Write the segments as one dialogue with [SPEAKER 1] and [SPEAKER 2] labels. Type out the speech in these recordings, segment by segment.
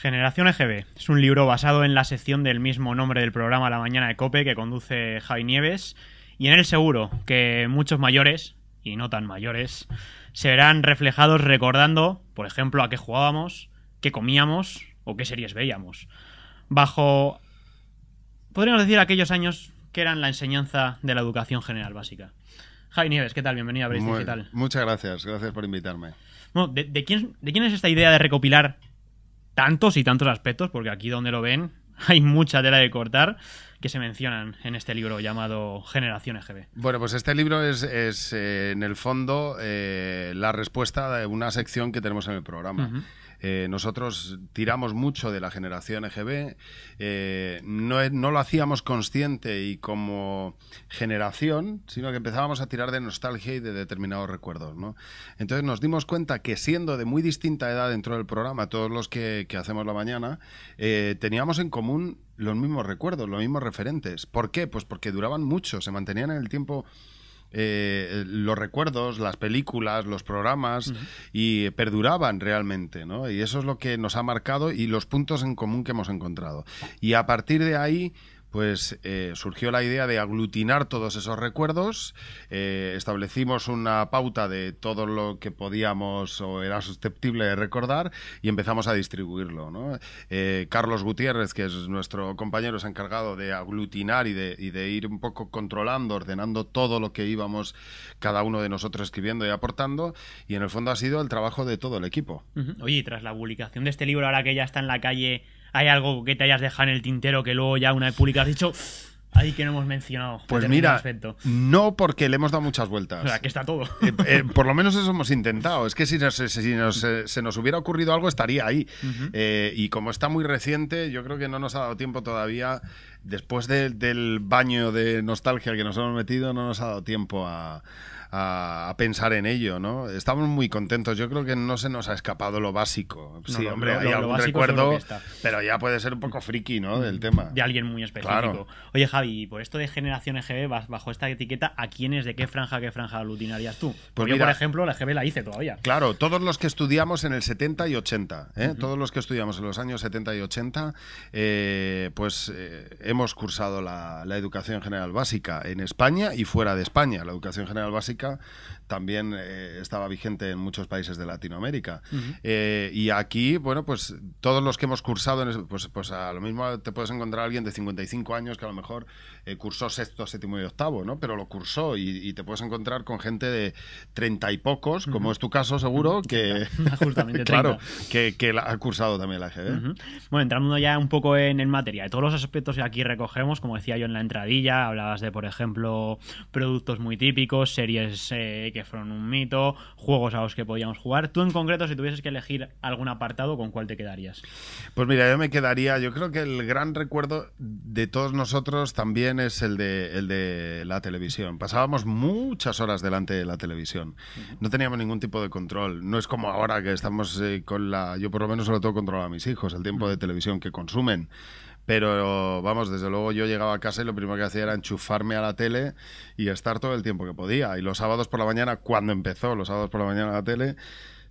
[SPEAKER 1] Generación EGB es un libro basado en la sección del mismo nombre del programa La Mañana de Cope que conduce Javi Nieves y en él seguro que muchos mayores, y no tan mayores, serán reflejados recordando, por ejemplo, a qué jugábamos, qué comíamos o qué series veíamos. Bajo, podríamos decir, aquellos años que eran la enseñanza de la educación general básica. Javi Nieves, ¿qué tal? Bienvenido a Brace Digital.
[SPEAKER 2] Muchas gracias, gracias por invitarme.
[SPEAKER 1] quién, ¿De quién es esta idea de recopilar tantos y tantos aspectos, porque aquí donde lo ven hay mucha tela de cortar que se mencionan en este libro llamado Generación EGB.
[SPEAKER 2] Bueno, pues este libro es, es eh, en el fondo eh, la respuesta de una sección que tenemos en el programa. Eh, nosotros tiramos mucho de la generación EGB, eh, no, lo hacíamos consciente y como generación, sino que empezábamos a tirar de nostalgia y de determinados recuerdos. Entonces nos dimos cuenta que siendo de muy distinta edad dentro del programa, todos los que, hacemos la mañana, eh, teníamos en común los mismos recuerdos, los mismos referentes. ¿Por qué? Pues porque duraban mucho, se mantenían en el tiempo eh, los recuerdos, las películas, los programas y perduraban realmente, ¿no? Y eso es lo que nos ha marcado y los puntos en común que hemos encontrado. Y a partir de ahí pues eh, surgió la idea de aglutinar todos esos recuerdos. Eh, establecimos una pauta de todo lo que podíamos o era susceptible de recordar y empezamos a distribuirlo. ¿no? Eh, Carlos Gutiérrez, que es nuestro compañero, se ha encargado de aglutinar y de, ir un poco controlando, ordenando todo lo que íbamos cada uno de nosotros escribiendo y aportando. Y en el fondo ha sido el trabajo de todo el equipo.
[SPEAKER 1] Oye, tras la publicación de este libro, ahora que ya está en la calle hay algo que te hayas dejado en el tintero que luego ya una vez pública has dicho. Ahí que no hemos mencionado. Pues mira,
[SPEAKER 2] no porque le hemos dado muchas vueltas. O que está todo. Eh, eh, por lo menos eso hemos intentado. Es que si, nos, si eh, se nos hubiera ocurrido algo, estaría ahí. y como está muy reciente, yo creo que no nos ha dado tiempo todavía después del baño de nostalgia que nos hemos metido, no nos ha dado tiempo a, pensar en ello, ¿no? Estamos muy contentos. Yo creo que no se nos ha escapado lo básico. sí, hombre, lo, hay algún recuerdo,
[SPEAKER 1] pero ya puede ser un poco mm. friki, ¿no? Del mm. tema. De alguien muy específico. Oye, Javi, por esto de generación EGB, bajo esta etiqueta, ¿a quiénes de qué franja, qué franja aglutinarías tú? Pues Porque yo, por ejemplo, la EGB la hice todavía.
[SPEAKER 2] Claro, todos los que estudiamos en el 70 y 80, ¿eh? todos los que estudiamos en los años 70 y 80, eh, pues eh, hemos cursado la, educación general básica en España y fuera de España. La educación general básica también eh, estaba vigente en muchos países de Latinoamérica. Eh, y aquí, bueno, pues todos los que hemos cursado, pues, pues a lo mismo te puedes encontrar alguien de 55 años que a lo mejor eh, cursó sexto, séptimo y octavo, ¿no? Pero lo cursó y, te puedes encontrar con gente de treinta y pocos, como es tu caso seguro, que... Justamente claro, que, ha
[SPEAKER 1] cursado también la EGB. Bueno, entrando ya un poco en el material, todos los aspectos que aquí recogemos, como decía yo en la entradilla, hablabas de, por ejemplo, productos muy típicos, series que fueron un mito, juegos a los que podíamos jugar. Tú en concreto, si tuvieses que elegir algún apartado, ¿con cuál te quedarías? Pues mira, yo me quedaría, yo creo que el gran recuerdo de todos nosotros
[SPEAKER 2] también es el de, la televisión. Pasábamos muchas horas delante de la televisión. No teníamos ningún tipo de control. No es como ahora que estamos eh, con la... Yo por lo menos solo todo control a mis hijos, el tiempo de televisión que consumen. Pero vamos, desde luego yo llegaba a casa y lo primero que hacía era enchufarme a la tele y estar todo el tiempo que podía. Y los sábados por la mañana, cuando empezó los sábados por la mañana la tele,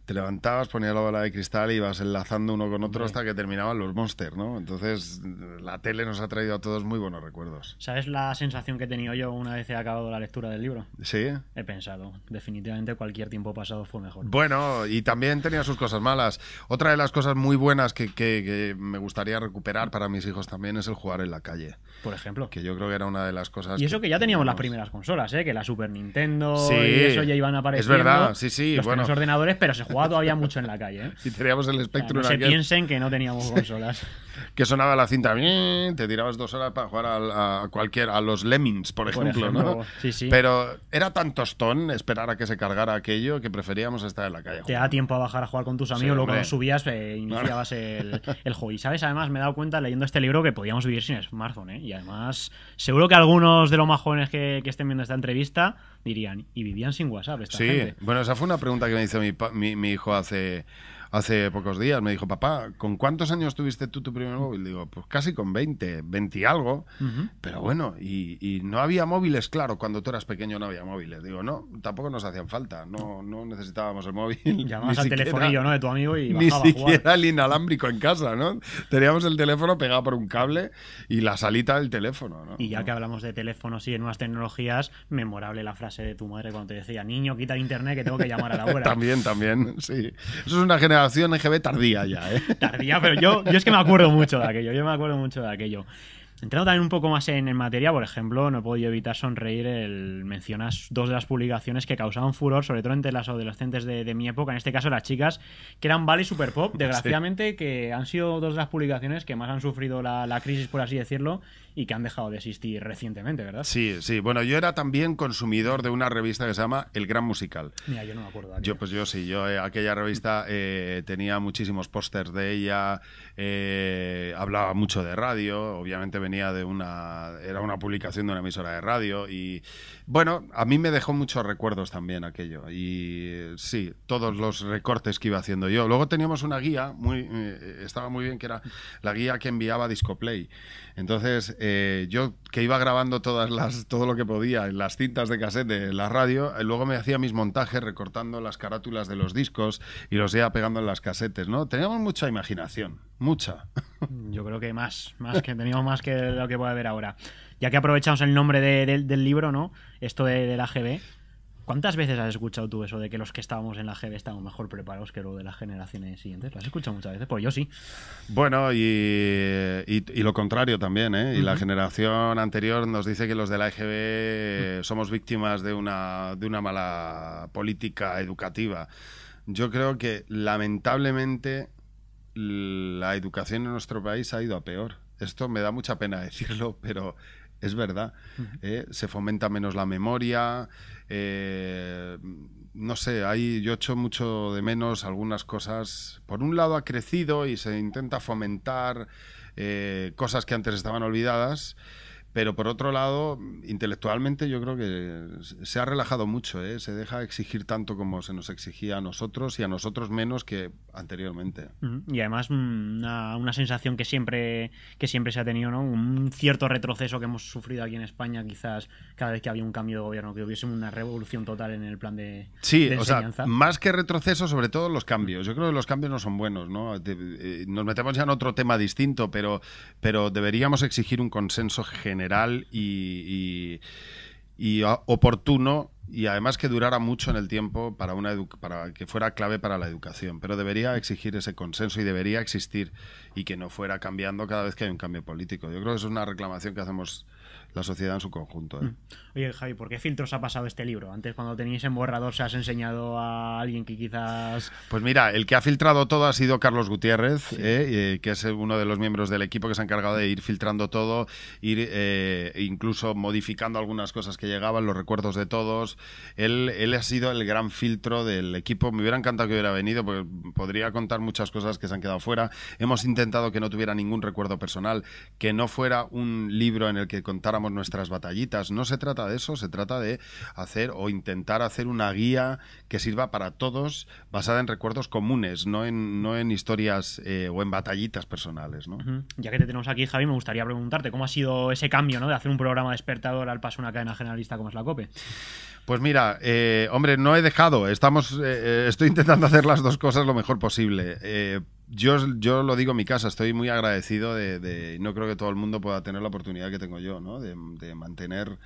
[SPEAKER 2] te levantabas, ponías la bola de cristal y ibas enlazando uno con otro hasta que terminaban los monsters, ¿no? Entonces, la tele nos ha traído a todos muy buenos recuerdos.
[SPEAKER 1] ¿Sabes la sensación que he tenido yo una vez he acabado la lectura del libro? Sí. He pensado, definitivamente cualquier tiempo pasado fue mejor.
[SPEAKER 2] Bueno, y también tenía sus cosas malas. Otra de las cosas muy buenas que, me gustaría recuperar para mis hijos también es el jugar en la calle. Por ejemplo. Que yo creo que era una de las cosas. Y eso que, ya
[SPEAKER 1] teníamos, las primeras consolas, ¿eh? Que la Super Nintendo y eso ya iban apareciendo. Es verdad, sí, sí. Los bueno. ordenadores, pero se jugaba Había mucho en la calle. ¿eh?
[SPEAKER 2] teníamos el espectro. se piensen
[SPEAKER 1] que no teníamos consolas.
[SPEAKER 2] que sonaba la cinta, te tirabas dos horas para jugar a, cualquier, a los Lemmings, por ejemplo. ¿no? Pero era tanto tostón esperar a que se cargara aquello que preferíamos estar en la calle. Te
[SPEAKER 1] da tiempo a bajar a jugar con tus amigos, luego cuando subías eh, iniciabas el, juego. Y sabes, además me he dado cuenta leyendo este libro que podíamos vivir sin smartphone. ¿eh? Y además, seguro que algunos de los más jóvenes que estén viendo esta entrevista dirían, ¿y vivían sin WhatsApp? Esta sí,
[SPEAKER 2] bueno, esa fue una pregunta que me hizo mi, mi hijo hace, hace pocos días. Me dijo, papá, ¿con cuántos años tuviste tú tu primer móvil? Digo, pues casi con 20, 20 y algo. Pero bueno, y, no había móviles, claro, cuando tú eras pequeño no había móviles. Digo, no, tampoco nos hacían falta, no, no necesitábamos el móvil. Llamabas al siquiera, telefonillo ¿no? de tu amigo y Ni siquiera el
[SPEAKER 1] inalámbrico en casa, ¿no? Teníamos el teléfono pegado por un cable y la salita del teléfono, ¿no? Y ya que hablamos de teléfonos y de nuevas tecnologías, memorable la frase de tu madre cuando te decía, niño, quita el internet que tengo que llamar a la abuela.
[SPEAKER 2] también, también, sí. Eso es una generación generación EGB tardía ya, ¿eh?
[SPEAKER 1] Tardía, pero yo, yo es que me acuerdo mucho de aquello, yo me acuerdo mucho de aquello. Entrando también un poco más en, materia, por ejemplo, no he podido evitar sonreír el mencionas dos de las publicaciones que causaban furor, sobre todo entre las adolescentes de, mi época, en este caso las chicas, que eran Vale y Super Pop, desgraciadamente, que han sido dos de las publicaciones que más han sufrido la, crisis, por así decirlo, y que han dejado de existir recientemente, ¿verdad? Sí,
[SPEAKER 2] sí. Bueno, yo era también consumidor de una revista que se llama El Gran Musical.
[SPEAKER 1] Mira, yo no me acuerdo.
[SPEAKER 2] Yo, pues yo sí, yo eh, aquella revista eh, tenía muchísimos pósters de ella, eh, hablaba mucho de radio, obviamente de una. Era una publicación de una emisora de radio. Y bueno, a mí me dejó muchos recuerdos también aquello. Y sí, todos los recortes que iba haciendo yo. Luego teníamos una guía, muy, eh, estaba muy bien, que era la guía que enviaba Discoplay. Entonces, eh, yo que iba grabando todas las, todo lo que podía en las cintas de cassette de la radio, eh, luego me hacía mis montajes recortando las carátulas de los discos y los iba pegando en las casetes, ¿no? Teníamos mucha
[SPEAKER 1] imaginación Mucha. Yo creo que más, más que teníamos más que lo que puede haber ahora. Ya que aprovechamos el nombre del libro, ¿no? Esto de, la AGB. ¿Cuántas veces has escuchado tú eso de que los que estábamos en la GB estábamos mejor preparados que los de las generaciones siguientes? ¿Lo has escuchado muchas veces? Pues yo sí.
[SPEAKER 2] Bueno, y, lo contrario también, ¿eh? Y la generación anterior nos dice que los de la G.B. somos víctimas de una, de una mala política educativa. Yo creo que lamentablemente la educación en nuestro país ha ido a peor. Esto me da mucha pena decirlo, pero es verdad. ¿eh? Se fomenta menos la memoria. Eh, no sé, hay yo echo mucho de menos algunas cosas. Por un lado ha crecido y se intenta fomentar eh, cosas que antes estaban olvidadas. Pero por otro lado, intelectualmente yo creo que se ha relajado mucho, ¿eh? se deja exigir tanto como se nos exigía a nosotros y a nosotros menos que anteriormente.
[SPEAKER 1] Y además mm, una, una sensación que siempre, que siempre se ha tenido, ¿no? un cierto retroceso que hemos sufrido aquí en España quizás cada vez que había un cambio de gobierno, que hubiese una revolución total en el plan de, sí, O sea,
[SPEAKER 2] más que retroceso, sobre todo los cambios. Yo creo que los cambios no son buenos. ¿no? Eh, nos metemos ya en otro tema distinto, pero, pero deberíamos exigir un consenso general y, oportuno y además que durara mucho en el tiempo para una para que fuera clave para la educación pero debería exigir ese consenso y debería existir y que no fuera cambiando cada vez que hay un cambio político yo creo que eso es una reclamación que hacemos la sociedad en su conjunto. ¿eh? Mm.
[SPEAKER 1] Oye, Javi, ¿por qué filtros ha pasado este libro? Antes, cuando teníais en borrador, se has enseñado a alguien que quizás.
[SPEAKER 2] Pues mira, el que ha filtrado todo ha sido Carlos Gutiérrez, ¿eh? Eh, que es uno de los miembros del equipo que se ha encargado de ir filtrando todo, ir incluso modificando algunas cosas que llegaban, los recuerdos de todos. Él, él ha sido el gran filtro del equipo. Me hubiera encantado que hubiera venido, porque podría contar muchas cosas que se han quedado fuera. Hemos intentado que no tuviera ningún recuerdo personal, que no fuera un libro en el que contara nuestras batallitas. No se trata de eso, se trata de hacer o intentar hacer una guía que sirva para todos, basada en recuerdos comunes, no en, no en historias eh, o en batallitas personales.
[SPEAKER 1] Ya que te tenemos aquí, Javi, me gustaría preguntarte cómo ha sido ese cambio de hacer un programa despertador al paso a una cadena generalista como es la COPE.
[SPEAKER 2] Pues mira, eh, hombre, no he dejado. Estamos, eh, estoy intentando hacer las dos cosas lo mejor posible yo, yo lo digo en mi casa, estoy muy agradecido de, No creo que todo el mundo pueda tener la oportunidad que tengo yo, ¿no? De, mantener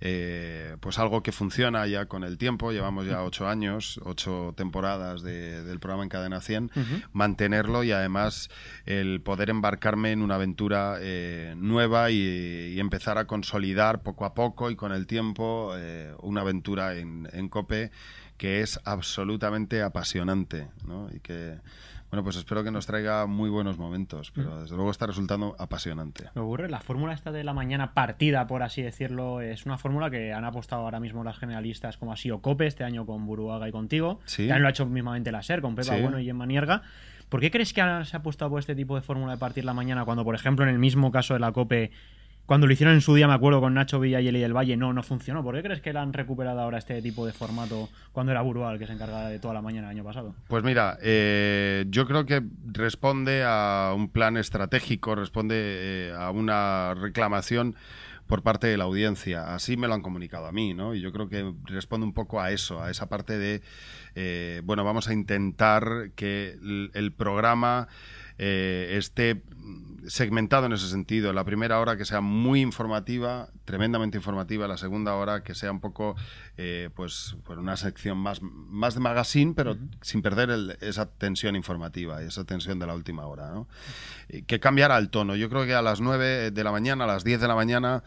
[SPEAKER 2] eh, pues algo que funciona ya con el tiempo. Llevamos ya ocho años, ocho temporadas del programa en Cadena 100. Mantenerlo y además el poder embarcarme en una aventura eh, nueva y, empezar a consolidar poco a poco y con el tiempo eh, una aventura en, en COPE que es absolutamente apasionante, ¿no? Y que bueno, pues espero que nos traiga muy buenos momentos, mm. pero desde luego está resultando apasionante.
[SPEAKER 1] Me ocurre, la fórmula esta de la mañana partida, por así decirlo, es una fórmula que han apostado ahora mismo las generalistas como ha sido Cope este año con Buruaga y contigo. Sí. También lo ha hecho mismamente la SER con Pepa Bueno y en Manierga. ¿Por qué crees que se ha apostado por este tipo de fórmula de partir la mañana cuando, por ejemplo, en el mismo caso de la COPE cuando lo hicieron en su día, me acuerdo, con Nacho Villa y El Valle, no, no funcionó. ¿Por qué crees que le han recuperado ahora este tipo de formato cuando era Burual, que se encargaba de toda la mañana el año pasado?
[SPEAKER 2] Pues mira, eh, yo creo que responde a un plan estratégico, responde eh, a una reclamación por parte de la audiencia. Así me lo han comunicado a mí, ¿no? Y yo creo que responde un poco a eso, a esa parte de, eh, bueno, vamos a intentar que el programa eh, esté segmentado en ese sentido. La primera hora que sea muy informativa, tremendamente informativa. La segunda hora que sea un poco, eh, pues, por una sección más, más de magazine, pero sin perder esa tensión informativa y esa tensión de la última hora. Eh, que cambiara el tono. Yo creo que a las 9 de la mañana, a las 10 de la mañana,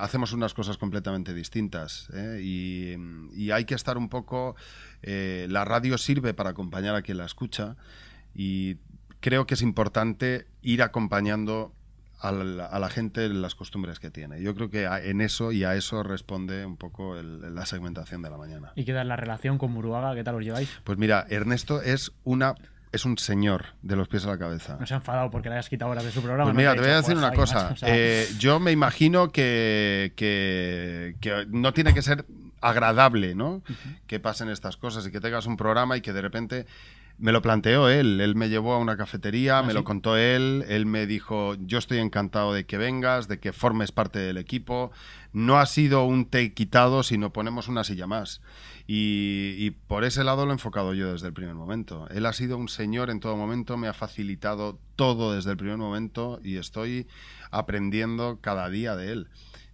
[SPEAKER 2] hacemos unas cosas completamente distintas. Y, hay que estar un poco... la radio sirve para acompañar a quien la escucha y creo que es importante ir acompañando a la, a la, gente las costumbres que tiene. Yo creo que en eso y a eso responde un poco la segmentación de la mañana.
[SPEAKER 1] ¿Y qué tal la relación con Muruaga? ¿Qué tal os lleváis?
[SPEAKER 2] Pues mira, Ernesto es una es un señor de los pies a la cabeza.
[SPEAKER 1] No se ha enfadado porque le hayas quitado horas de su programa. Pues mira, te, voy a decir una pues cosa. Eh, pues-
[SPEAKER 2] yo me imagino que, no tiene que ser agradable, ¿no? Que pasen estas cosas y que tengas un programa y que de repente me lo planteó él, él me llevó a una cafetería, ¿Ah, me lo contó él, él me dijo, yo estoy encantado de que vengas, de que formes parte del equipo, no ha sido un te quitado, sino ponemos una silla más. Y, y, por ese lado lo he enfocado yo desde el primer momento. Él ha sido un señor en todo momento, me ha facilitado todo desde el primer momento y estoy aprendiendo cada día de él.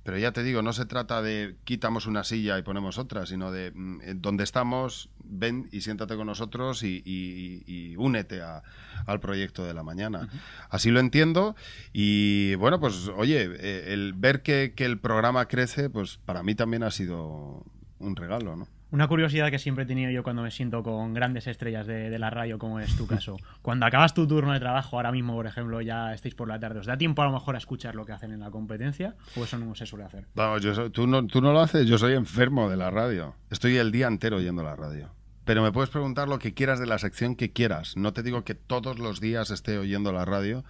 [SPEAKER 2] Pero ya te digo, no se trata de quitamos una silla y ponemos otra, sino de mm, eh, donde estamos, ven y siéntate con nosotros y, únete al proyecto de la mañana. Así lo entiendo y bueno, pues oye, eh, el ver que, que el programa crece, pues para mí también ha sido un regalo, ¿no?
[SPEAKER 1] Una curiosidad que siempre he tenido yo cuando me siento con grandes estrellas de, la radio, como es tu caso. Cuando acabas tu turno de trabajo, ahora mismo, por ejemplo, ya estáis por la tarde, ¿os da tiempo a lo mejor a escuchar lo que hacen en la competencia? ¿O eso no se suele hacer?
[SPEAKER 2] vamos yo, tú, no, tú no lo haces, yo soy enfermo de la radio. Estoy el día entero oyendo la radio pero me puedes preguntar lo que quieras de la sección que quieras. No te digo que todos los días esté oyendo la radio,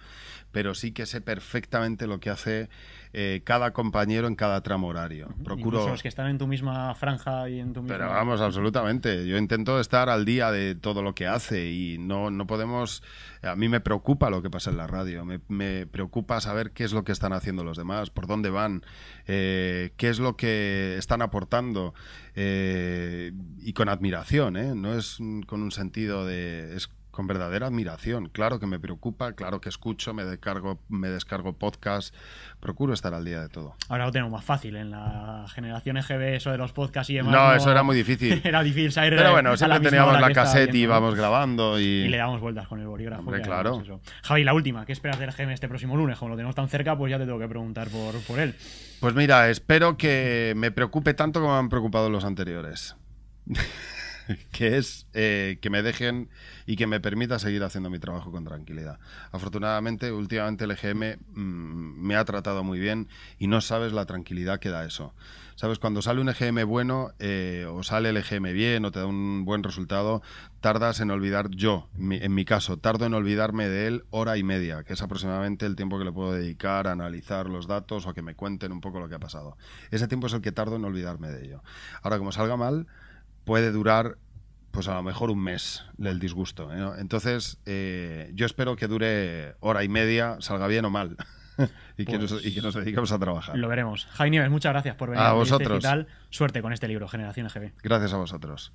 [SPEAKER 2] pero sí que sé perfectamente lo que hace eh, cada compañero en cada tramo horario. Procuro... los que
[SPEAKER 1] están en tu misma franja y en tu misma... Pero vamos,
[SPEAKER 2] absolutamente. Yo intento estar al día de todo lo que hace y no, no podemos... A mí me preocupa lo que pasa en la radio, me, preocupa saber qué es lo que están haciendo los demás, por dónde van, eh, qué es lo que están aportando. Eh, y con admiración, ¿eh? no es con un sentido de... Es con verdadera admiración. Claro que me preocupa, claro que escucho, me descargo, me descargo podcast, procuro estar al día de todo.
[SPEAKER 1] Ahora lo tenemos más fácil, en la generación EGB eso de los podcasts y demás. No, eso era muy difícil. era difícil salir Pero bueno, siempre teníamos la cassette y íbamos
[SPEAKER 2] grabando y... y... le
[SPEAKER 1] damos vueltas con el bolígrafo. claro. Javi, la última, ¿qué esperas del GM este próximo lunes? Como lo tenemos tan cerca, pues ya te tengo que preguntar por, por él.
[SPEAKER 2] Pues mira, espero que me preocupe tanto como me han preocupado los anteriores. que es eh, que me dejen y que me permita seguir haciendo mi trabajo con tranquilidad. Afortunadamente, últimamente el EGM mm, me ha tratado muy bien y no sabes la tranquilidad que da eso. Sabes, cuando sale un EGM bueno eh, o sale el EGM bien o te da un buen resultado, tardas en olvidar yo, en mi caso, tardo en olvidarme de él hora y media, que es aproximadamente el tiempo que le puedo dedicar a analizar los datos o a que me cuenten un poco lo que ha pasado. Ese tiempo es el que tardo en olvidarme de ello. Ahora, como salga mal, puede durar pues a lo mejor un mes el disgusto. ¿eh? Entonces, eh, yo espero que dure hora y media, salga bien o mal. Pues y, que nos, y, dediquemos a trabajar.
[SPEAKER 1] Lo veremos. Jaime muchas gracias por venir a vosotros. y tal. Suerte con este libro, Generación GB.
[SPEAKER 2] Gracias a vosotros.